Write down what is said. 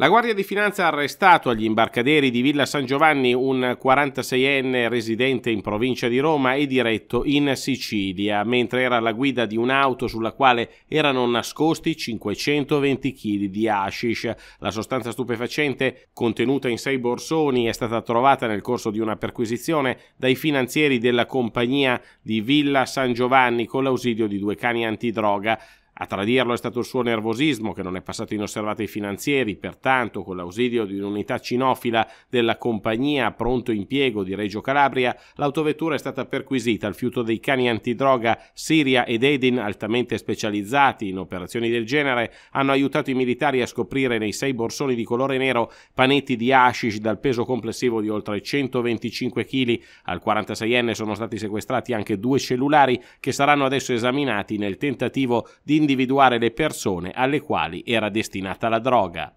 La Guardia di Finanza ha arrestato agli imbarcaderi di Villa San Giovanni un 46enne residente in provincia di Roma e diretto in Sicilia, mentre era alla guida di un'auto sulla quale erano nascosti 520 kg di hashish. La sostanza stupefacente contenuta in sei borsoni è stata trovata nel corso di una perquisizione dai finanzieri della compagnia di Villa San Giovanni con l'ausilio di due cani antidroga. A tradirlo è stato il suo nervosismo, che non è passato inosservato ai finanzieri, pertanto, con l'ausilio di un'unità cinofila della compagnia a pronto impiego di Reggio Calabria, l'autovettura è stata perquisita al fiuto dei cani antidroga Siria ed Edin, altamente specializzati in operazioni del genere, hanno aiutato i militari a scoprire nei sei borsoni di colore nero panetti di hashish dal peso complessivo di oltre 125 kg. Al 46enne sono stati sequestrati anche due cellulari che saranno adesso esaminati nel tentativo di individuare le persone alle quali era destinata la droga.